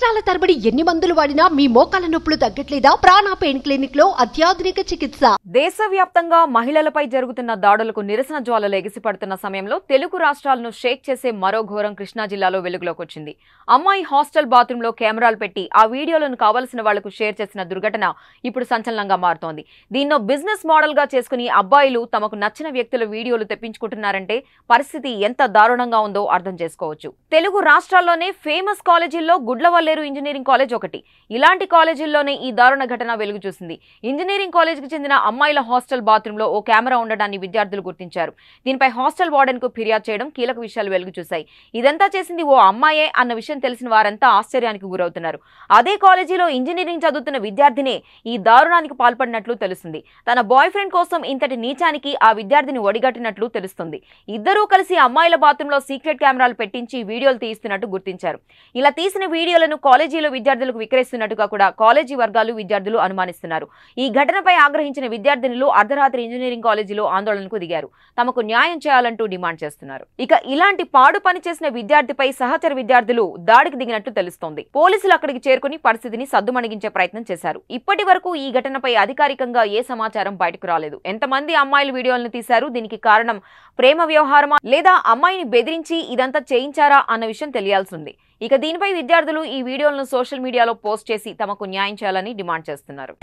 సంవత్సరాల తరబడి ఎన్ని మందులు వాడినా మీ మోకాల నొప్పులు తగ్గట్లేదా ప్రాణ పెయిన్ క్లినిక్ లో అత్యాధునిక చికిత్స దేశవ్యాప్తంగా మహిళలపై జరుగుతున్న దాడులకు నిరసన జ్వాలలు పడుతున్న సమయంలో తెలుగు రాష్ట్రాలను షేక్ చేసే మరో ఘోరం కృష్ణా జిల్లాలో వెలుగులోకి వచ్చింది అమ్మాయి హాస్టల్ బాత్రూమ్ లో కెమెరాలు పెట్టి ఆ వీడియోలను కావలసిన వాళ్లకు షేర్ చేసిన దుర్ఘటన ఇప్పుడు సంచలనంగా మారుతోంది దీన్నో బిజినెస్ మోడల్ గా చేసుకుని అబ్బాయిలు తమకు నచ్చిన వ్యక్తుల వీడియోలు తెప్పించుకుంటున్నారంటే పరిస్థితి ఎంత దారుణంగా ఉందో అర్థం చేసుకోవచ్చు తెలుగు రాష్ట్రాల్లోనే ఫేమస్ కాలేజీల్లో గుడ్లవల్లి తాడేలేరు ఇంజనీరింగ్ కాలేజ్ ఒకటి ఇలాంటి కాలేజీల్లోనే ఈ దారుణ ఘటన వెలుగు చూసింది ఇంజనీరింగ్ కాలేజీకి చెందిన అమ్మాయిల హాస్టల్ బాత్రూంలో ఓ కెమెరా ఉండడాన్ని విద్యార్థులు గుర్తించారు దీనిపై హాస్టల్ వార్డెన్ కు ఫిర్యాదు చేయడం కీలక విషయాలు వెలుగు చూశాయి ఇదంతా చేసింది ఓ అమ్మాయే అన్న విషయం తెలిసిన వారంతా ఆశ్చర్యానికి గురవుతున్నారు అదే కాలేజీలో ఇంజనీరింగ్ చదువుతున్న విద్యార్థినే ఈ దారుణానికి పాల్పడినట్లు తెలుస్తుంది తన బాయ్ ఫ్రెండ్ కోసం ఇంతటి నీచానికి ఆ విద్యార్థిని ఒడిగట్టినట్లు తెలుస్తుంది ఇద్దరూ కలిసి అమ్మాయిల బాత్రూంలో సీక్రెట్ కెమెరాలు పెట్టించి వీడియోలు తీస్తున్నట్టు గుర్తించారు ఇలా తీసిన వీడియోలను కాలేజీలో విద్యార్థులకు విక్రయిస్తున్నట్టుగా కూడా కాలేజీ వర్గాలు విద్యార్థులు అనుమానిస్తున్నారు ఈ ఘటనపై ఆగ్రహించిన విద్యార్థినులు అర్ధరాత్రి ఇంజనీరింగ్ కాలేజీలో ఆందోళనకు దిగారు తమకు న్యాయం చేయాలంటూ డిమాండ్ చేస్తున్నారు ఇక ఇలాంటి పాడు పని చేసిన విద్యార్థిపై సహచర విద్యార్థులు దాడికి దిగినట్లు తెలుస్తోంది పోలీసులు అక్కడికి చేరుకుని పరిస్థితిని సద్దుమణిగించే ప్రయత్నం చేశారు ఇప్పటి వరకు ఈ ఘటనపై అధికారికంగా ఏ సమాచారం బయటకు రాలేదు ఎంతమంది అమ్మాయిలు వీడియోలను తీశారు దీనికి కారణం ప్రేమ వ్యవహారమా లేదా అమ్మాయిని బెదిరించి ఇదంతా చేయించారా అన్న విషయం తెలియాల్సింది ఇక దీనిపై విద్యార్థులు ఈ వీడియోలను సోషల్ మీడియాలో పోస్ట్ చేసి తమకు న్యాయం చేయాలని డిమాండ్ చేస్తున్నారు